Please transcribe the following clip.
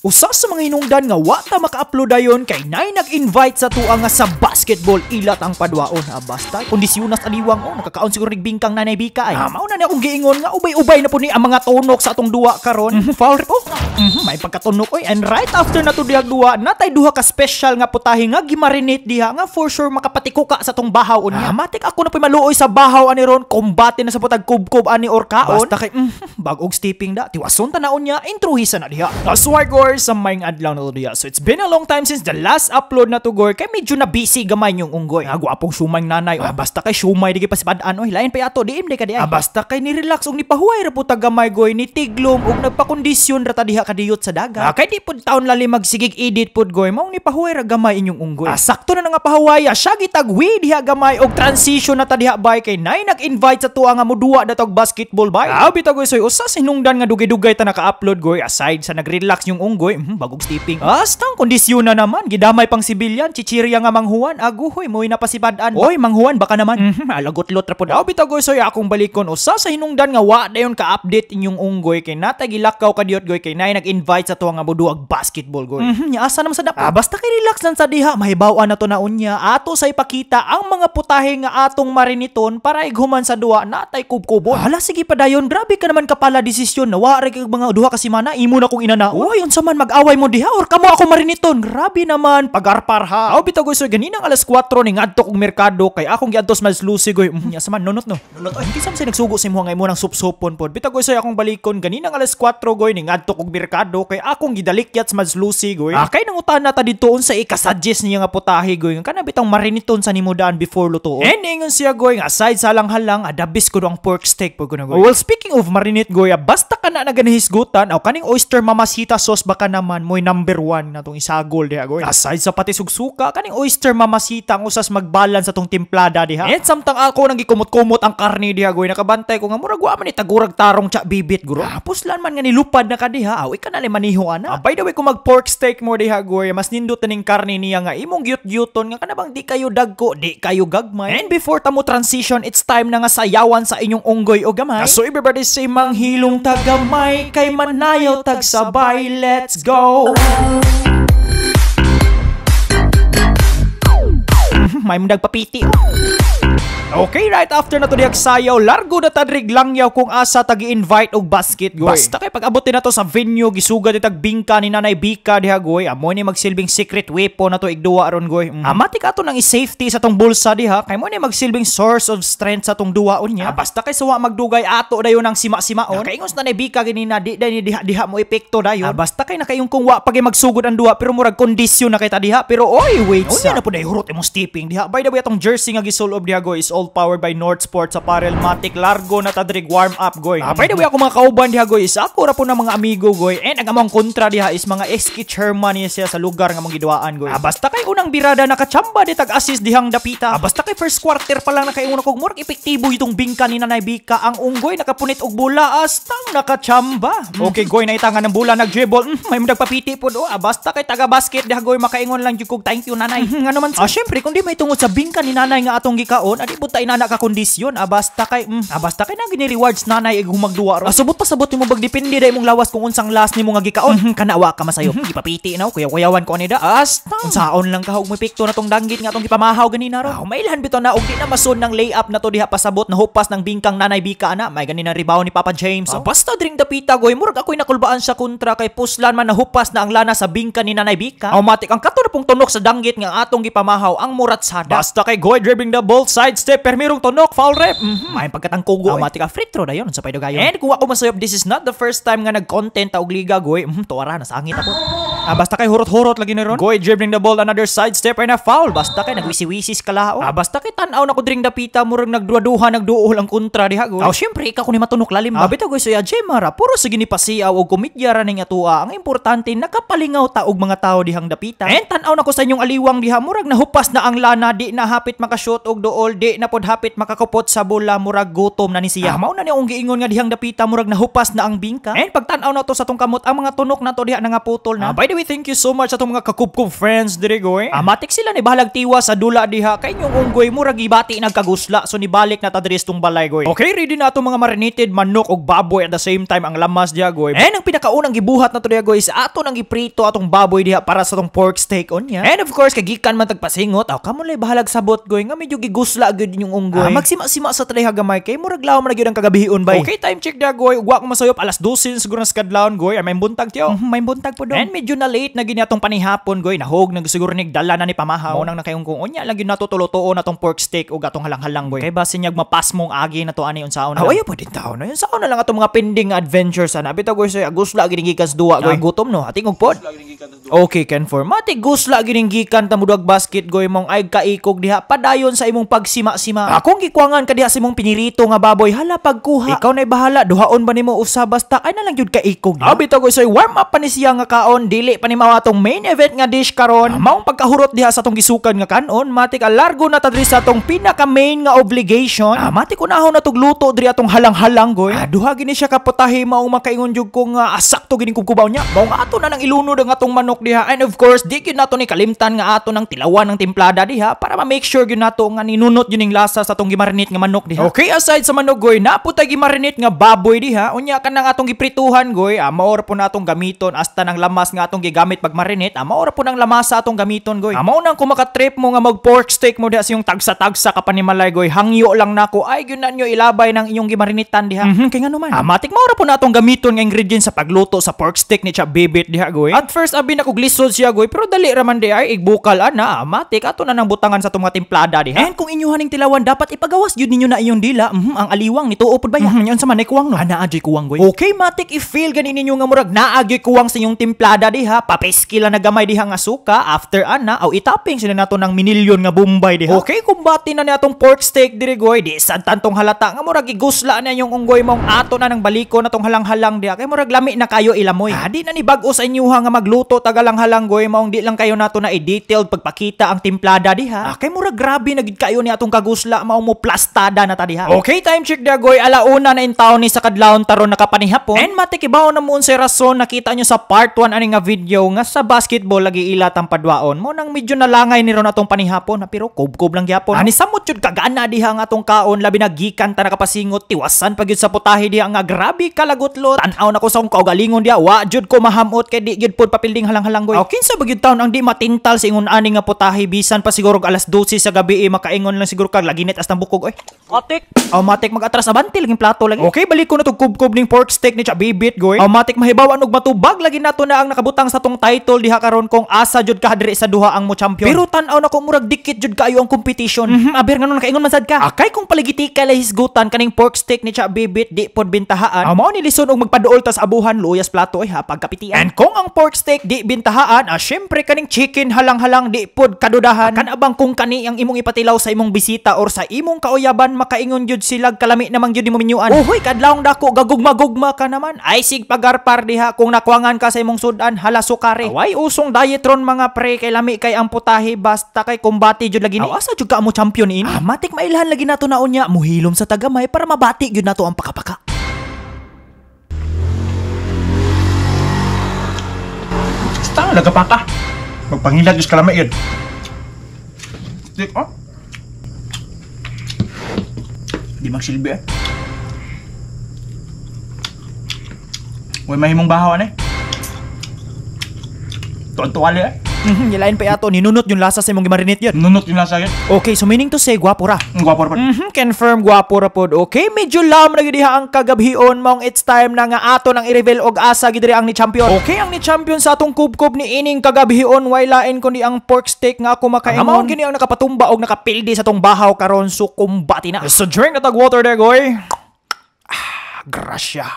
Usa sa mga hinungdan nga wata maka-upload ayon kay nay nag-invite sa tuwa nga sa basketball ilat ang padwaon ha basta kundi si Jonas Aliwang oh nakakaon siguro bingkang nanay Bika ay. Ah, na ni akong giingon nga ubay-ubay na po ni ang mga tunok sa atong duwa karon. Mm -hmm, foul rip oh. Mm -hmm, may pagkatunok oy and right after nato dihag duwa natay duha ka special nga putahe nga gimarinate diha nga for sure makapatiko ka sa tong bahaw unya. Ah, matik ako na po maluoy sa bahaw ani ron kombate na sa putag kubkob ani orkaon. Basta kay mm, -hmm, bagog stepping da tiwason unya niya sa na diha. That's why, Tugor sa maing adlaw na diya. So it's been a long time since the last upload na Tugor kay medyo na busy gamay yung unggoy. Nga ah, gwapong sumay nanay. Ah, basta kay sumay di pasipadaan oy lain pa yato diim di ka di ay. Ah, basta kay ni relax og ni pahuway ra puta gamay goy ni tiglom og nagpakondisyon ra ta diha kadiyot sa dagat. Ah, kay di pud taon lali magsigig edit pud goy mao ni pahuway ra gamay inyong unggoy. Ah, sakto na nga pahuway siya gitagwi diha gamay og transition na ta diha bay kay nay nag-invite sa tuwa nga muduwa datog basketball bay. Ah, bitagoy soy usa sinungdan nga dugay-dugay ta naka-upload goy aside sa nag-relax yung unggoy Unggoy, hmm, bagong tipping. Astang kondisyon na naman, gidamay pang sibilyan, chichirya nga manghuan, aguhoy, mo'y napasibadan. Oy, manghuan, baka naman. Mm alagot-lot rapod. Daw bitagoy, soy akong balikon. O sa hinungdan nga wa dayon ka-update inyong Unggoy, kay natagilakaw ka diot, goy, kay nay nag-invite sa tuwang nga buduag basketball, goy. Mm -hmm, asa naman sa dapat. Ah, basta kay relax lang sa diha, mahibawaan na to na unya. Ato sa ipakita ang mga putahe nga atong mariniton para ighuman sa duwa natay kubkubon. Hala, sige pa dayon, grabe ka naman kapala desisyon na wa kag mga duha kasi mana, imo na kong inana. Oy, unsa unsa man mag-away mo diha or kamo ako mariniton. Grabe naman, pagarpar ha. Aw bitaw guys, ganinang alas 4 ni ngadto kog merkado kay akong giantos mas lusi goy. Mm, sa man nunot no. Nunot oy, kisam say nagsugo sa imong ngay mo nang supsopon pod. Bitaw guys, akong balikon ganinang alas 4 goy ni ngadto kog merkado kay akong gidalikyat mas lusi goy. Ah, kay nangutan na ta dito unsa ikasuggest niya nga putahe goy. Kana bitang mariniton sa nimo daan before luto. And eh? ingon siya goy nga aside sa lang-halang adabis ko ang pork steak pag goy. Oh, well, speaking of marinate goy, ah, basta kana na ganang hisgutan aw kaning oyster mamasita sauce baka naman mo'y number one na tong isagol diha goy. Aside sa pati sugsuka, kaning oyster mamasita ang usas magbalance sa tong timplada diha. And samtang ako nang gikumot-kumot ang karne diha goy, nakabantay ko nga murag wa man ni tagurag tarong cha bibit guro. Tapos lan man nga nilupad na kadiha, awi ka na maniho ana. Ah, by the way, kung mag pork steak mo diha goy, mas nindot taning karne niya nga imong gyut-gyuton nga kanabang di kayo dagko, di kayo gagmay. And before ta mo transition, it's time na nga sayawan sa inyong unggoy o gamay. So everybody say manghilong tagamay kay manayaw tagsabay. Let Let's go! May mong nagpapiti. Okay, right after na to diyag sayaw, largo na tadrig lang yaw kung asa tagi invite og basket goy. Basta kay pag abot na to sa venue, gisugad ditag bingka ni Nanay Bika diha goy. Amo ni magsilbing secret weapon na to igduwa aron goy. Mm. Amati ka to nang safety sa tong bulsa diha kay mo ni magsilbing source of strength sa tong duwaon niya. Ah, basta kay sawa magdugay ato dayon ang sima-simaon. Kaingos Nanay Bika gini na di ni diha, diha mo epekto dayon. Ah, basta kay nakayong kung wa pagay magsugod ang duwa pero murag kondisyon na kay ta diha. Pero oy, wait sa. Unya na pud ay hurot imong stepping diha. By the way atong jersey nga gisolob diha goy is all powered by North Sports Apparel. Matik largo na tadrig warm up goy. Ah, the way ako mga kauban diha goy. Isa ako ra po ng mga amigo goy. Eh, And ang among kontra diha is mga SK chairman niya siya sa lugar nga mong giduaan goy. Ah, basta kay unang birada nakachamba di tag assist dihang dapita. Ah, basta kay first quarter pa lang nakaiuna kog murag epektibo itong bingka ni Nanay Bika. Ang unggoy nakapunit og bola astang nakachamba. Hmm. Okay goy na itangan ng bola nag-dribble. Mm, may nagpapiti pod oh. Ah, basta kay taga basket diha goy makaingon lang jud kog thank you nanay. Mm, Ah, syempre kung di may tungod sa bingka ni nanay nga atong gikaon, adi ah, utay na nakakondisyon. Ah, basta kay, mm, ah, basta kay na gini-rewards nanay ig humagduwa ro. subot pa ah, sabot mo bagdepende dai mong lawas kung unsang last nimo nga gikaon. Mm-hmm, kanawa ka masayo. Mm-hmm. Ipapiti na oh, kuya kuyawan ko anida. Asta. Unsaon lang ka ug picto na tong danggit nga atong gipamahaw ganina ro. Ah, mailan bitaw na og di na masun nang layup na to diha pasabot na hopas ng bingkang nanay bika ana. May ganina rebound ni Papa James. Ah, oh. basta the pita goy murag ako'y nakulbaan sa kontra kay puslan man nahupas na ang lana sa bingka ni Nanay Bika. Automatic ah, ang kato na pong tunok sa danggit nga atong gipamahaw ang Muratsada. Basta kay goy dribbling the ball side step permirong tonok, foul rep. Mm-hmm. May pagkatang Congo. Automatic free throw dayon sa paydo gayon. And kuha ko masayop, this is not the first time nga nag-content og liga goy. Mm, tuwara na sangit ako. Ah, basta kay hurot-hurot lagi ni ron. Goy dribbling the ball another side step and a foul. Basta kay nagwisi-wisis ka lao. Ah, basta kay tan-aw na ko dring dapita murag nagduha-duha nagduol ang kontra diha goy. Oh, syempre ikaw ko ni matunok lalim ba. Ah, bitaw goy suya Jemara, puro sa ni pasiaw og komedya ra ning atua. Ang importante nakapalingaw taog og mga tao dihang dapita. And tan-aw na ko sa inyong aliwang diha murag nahupas na ang lana di na hapit makashoot og dool di na pod hapit makakupot sa bula murag gutom na ni siya. Amaw ah, na ni ung giingon nga dihang dapita murag nahupas na ang bingka. And pagtan-aw na to sa tong kamot ang mga tunok na to diha na nga putol na. Ah, by the way, thank you so much sa tong mga kakupkub friends diri goy. Eh. Amatik ah, sila ni balag tiwa sa dula diha kay nyong unggoy murag ibati nagkagusla so nibalik na ta diri tong balay goy. Okay, ready na to mga marinated manok og baboy at the same time ang lamas diha goy. And ang pinakaunang gibuhat na to diha goy is ato nang iprito atong baboy diha para sa tong pork steak on niya. And of course, kagikan man tagpasingot, aw kamo lay bahalag sabot goy nga medyo gigusla gyud din yung unggoy. Ah, magsima-sima sa talay hagamay kay murag lawom na gyud ang kagabihon bay. Okay, time check da goy. Ugwa ko masayop alas 12 siguro na skadlawon goy. Ay ah, may buntag tiyo. Mm-hmm, may buntag po dong. And medyo na late na giniatong panihapon goy. Nahog na siguro ni dala na ni pamahaw oh. nang nakayong kung unya lagi natutulotuo na tong pork steak ug atong halang-halang goy. Kay base yag mapas mong agi na to ani unsaon. na. Oh, ah, ayo pa din taon na. Unsaon na lang atong mga pending adventures ana. Bitaw goy say agos lagi ning gikas duwa goy. Ah. Gutom no. Atingog pod. Okay, can Ken Formatic. Gusla gining gikan ta mudag basket goy mong ay kaikog diha padayon sa imong pagsima si ma. Akong gikwangan ka diha si mong pinirito nga baboy hala pagkuha. Ikaw na bahala duhaon ba nimo usa basta ay na lang gyud ka ikog. Abi to guys, warm up pa ni siya nga kaon dili pa ni mao main event nga dish karon. Maong pagkahurot diha sa tong gisukan nga kanon, matik alargo na ta sa atong pinaka main nga obligation. Ah, matik unahon na tugluto diri atong halang-halang goy. Ah, duha gini siya kaputahi maong makaingon jud ko nga asakto ah, gini kog kubaw niya. Maong ato na nang ilunod ang atong manok diha and of course di gyud nato ni kalimtan nga ato nang tilawan ng timplada diha para ma make sure gyud nato nga ninunot yun kining lasa sa atong gimarinate nga manok diha. Okay, aside sa manok goy, naputay gimarinate nga baboy diha. Unya ka na nga atong giprituhan goy, ah, maura po na atong gamiton hasta nang lamas nga atong gigamit pag marinate, ah, maura po nang ng sa atong gamiton goy. Ah, mao nang kumaka-trip mo nga mag pork steak mo diha sa yung tagsa-tagsa ka panimalay goy. Hangyo lang nako. Ay gyud na nyo ilabay nang inyong gimarinitan diha. Mm-hmm, kay ngano man. Ah, matik maura po na atong gamiton nga ingredients sa pagluto sa pork steak ni Chabibit diha goy. At first abi na ko glisod siya goy, pero dali ra man di ay igbukal ana. Amatik ah, matik ato na nang butangan sa atong timplada diha. And kung inyuhan ning dilawan dapat ipagawas yun ninyo na iyong dila. Mm, ang aliwang ni tuopod ba yan? Mm, yan sa manay kuwang no. Ana ajay kuwang goy. Okay matik i-feel ganin ninyo nga murag naagi kuwang sa inyong timplada diha. Papiski lang nagamay gamay diha nga suka after ana aw itapping sila nato ng minilyon nga Bombay diha. Okay kumbati na ni atong pork steak diri goy. Di sa tantong halata nga murag igusla na yung unggoy mong ato na ng baliko na tong halang-halang diha. Kay murag lami na kayo ilamoy. Ah, di na ni bag-o sa inyo ha nga magluto tagalang-halang goy maong di lang kayo nato na i-detailed pagpakita ang timplada diha. Ah, kay murag grabe na gid kayo ni atong kag agusla mao mo plastada na tadiha. Okay, time check dagoy alauna na in town ni sa kadlawon taro nakapanihapon. And matikibaw na mo unsay rason nakita nyo sa part 1 ani nga video nga sa basketball lagi ilat ang padwaon. Mo nang medyo nalangay ni ron atong panihapon pero kob-kob lang gyapon. Ani sa jud kagana diha nga atong kaon labi na gikan ta nakapasingot tiwasan pag sa putahe diha nga grabe kalagutlot. Tan-aw na ko sa akong kaugalingon diha wa jud ko mahamot kay di jud pod papilding halang-halang goy. Okay, sa bagyud town ang di matintal sa ingon ani nga putahe bisan pa siguro alas 12 sa gabi eh, makaingon lang siguro ka kag lagi net astang bukog oy. Matik. Aw matik mag-atras na banti plato lagi. Okay, balik ko na tug kubkob ning pork steak ni Chabibit goy. Aw matik mahibawan og matubag lagi nato na ang nakabutang sa tong title diha karon kong asa jud ka dire sa duha ang mo champion. Pero tan-aw na ko murag dikit jud kaayo ang competition. Mm -hmm, aber nganong nakaingon man sad ka. Akay kung paligiti ka lahisgutan kaning pork steak ni Chabibit di pod bintahaan. Aw mao ni lison og magpaduol tas abuhan luyas plato ay ha pagkapitian. And kung ang pork steak di bintahaan, ah syempre kaning chicken halang-halang di pod kadudahan. Kan abang kung kani ang imong ipatilaw sa imong bisita or sa imong kauyaban makaingon jud silag kalami namang jud imong minyuan. Uhoy kadlawong dako gagugma-gugma ka naman. Ay sig pagarpar diha kung nakuangan ka sa imong sudan hala sukare. Away usong dietron mga pre kay lami kay ang putahe basta kay kumbati jud lagi ni. Awasa jud ka mo champion ini. Eh. Ah, matik mailhan lagi nato naon nya muhilom sa tagamay para mabati jud nato ang pakapaka. Tama nagapaka. Magpangilag yung kalamay yun. Stick, oh. Di magsilbi eh. Uy, mahimong bahawan eh. Tuan-tuwali eh. Mm-hmm, ilain pa yato, ninunot yung lasa sa imong gimarinate yan. Nunot yung lasa yan. Okay, so meaning to say, gwapo ra. Ang mm, gwapo ra Mm-hmm, confirm, gwapo ra pod. Okay, medyo lam na gid ang kagabhion mong it's time na nga ato nang i-reveal og asa gid ang ni champion. Okay, ang ni champion sa atong kubkob ni ining kagabhion way lain kundi ang pork steak nga ako makaingon. Ang ang nakapatumba og nakapildi sa tong bahaw karon so kumbati na. So drink na water there, goy. Ah, grasya.